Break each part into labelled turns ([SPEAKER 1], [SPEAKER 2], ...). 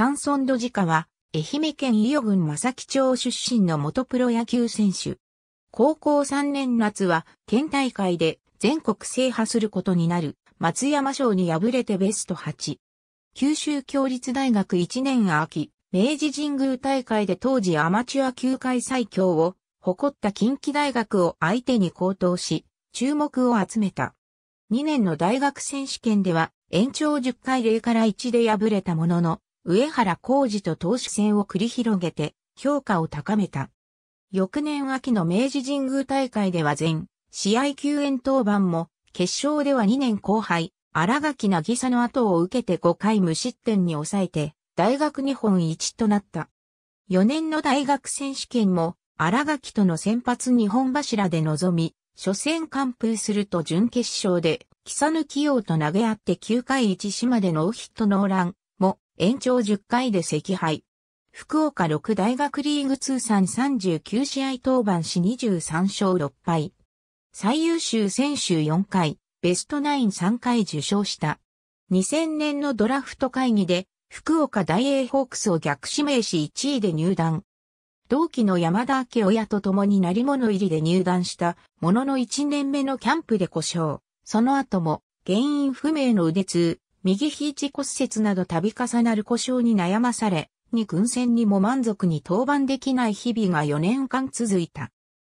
[SPEAKER 1] サンソンドジカは、愛媛県伊予郡正木町出身の元プロ野球選手。高校3年夏は、県大会で全国制覇することになる、松山賞に敗れてベスト8。九州共立大学1年秋、明治神宮大会で当時アマチュア球界最強を誇った近畿大学を相手に高騰し、注目を集めた。2年の大学選手権では延長10回0から1で敗れたものの、上原浩二と投手戦を繰り広げて評価を高めた。翌年秋の明治神宮大会では全試合救援登板も決勝では2年後輩荒垣なぎさの後を受けて5回無失点に抑えて大学日本一となった。4年の大学選手権も荒垣との先発日本柱で臨み、初戦完封すると準決勝で、木佐抜き用と投げ合って9回1島でノーヒットノーラン、延長10回で惜敗。福岡六大学リーグ通算39試合登板し23勝6敗。最優秀選手4回、ベストナイン3回受賞した。2000年のドラフト会議で、福岡大英ホークスを逆指名し1位で入団。同期の山田明親と共に成り物入りで入団した、ものの1年目のキャンプで故障。その後も、原因不明の腕痛、右肘骨折など度重なる故障に悩まされ、に軍戦にも満足に登板できない日々が4年間続いた。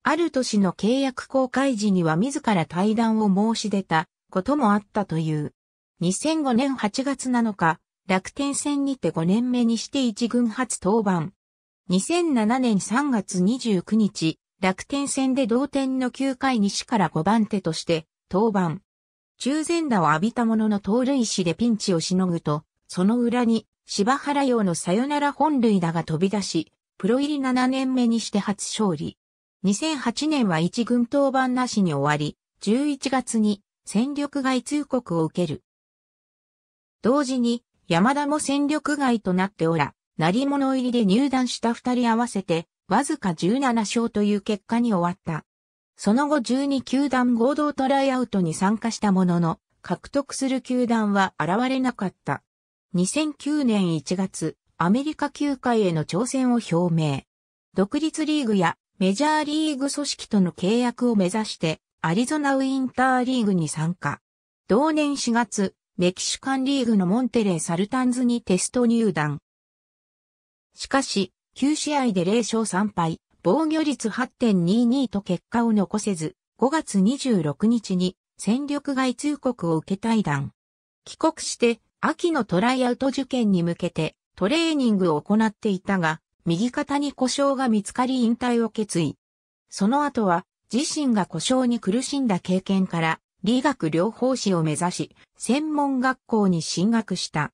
[SPEAKER 1] ある年の契約公開時には自ら対談を申し出たこともあったという。2005年8月7日、楽天戦にて5年目にして一軍初登板。2007年3月29日、楽天戦で同点の9回西から5番手として登板。中前打を浴びたものの盗塁死でピンチをしのぐと、その裏に柴原用のサヨナラ本塁打が飛び出し、プロ入り7年目にして初勝利。2008年は一軍登板なしに終わり、11月に戦力外通告を受ける。同時に山田も戦力外となっておら、成物入りで入団した二人合わせて、わずか17勝という結果に終わった。その後12球団合同トライアウトに参加したものの、獲得する球団は現れなかった。2009年1月、アメリカ球界への挑戦を表明。独立リーグやメジャーリーグ組織との契約を目指して、アリゾナウィンターリーグに参加。同年4月、メキシカンリーグのモンテレー・サルタンズにテスト入団。しかし、9試合で0勝3敗、防御率8.22と結果を残せず、5月26日に戦力外通告を受け退団。帰国して秋のトライアウト受験に向けてトレーニングを行っていたが、右肩に故障が見つかり引退を決意。その後は自身が故障に苦しんだ経験から理学療法士を目指し、専門学校に進学した。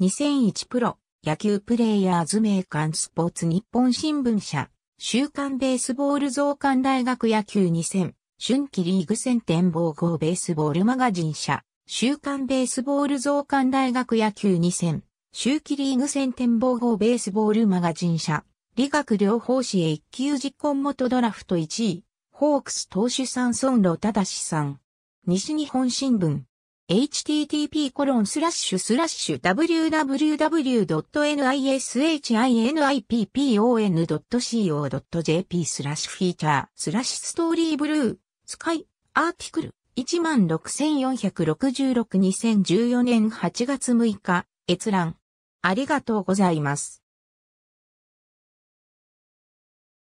[SPEAKER 1] 2001プロ野球プレイヤーズ名館スポーツ日本新聞社週刊ベースボール増刊大学野球2000、春季リーグ戦展望号ベースボールマガジン社、週刊ベースボール増刊大学野球2000、秋季リーグ戦展望号ベースボールマガジン社、理学療法士へ一級実行元ドラフト1位、ホークス投手さん孫路正さん。西日本新聞、http://www.nishinipon.co.jp スラッシュフィーチャースラッシュストーリーブルースカイアーティクル164662014年8月6日閲覧ありがとうございます。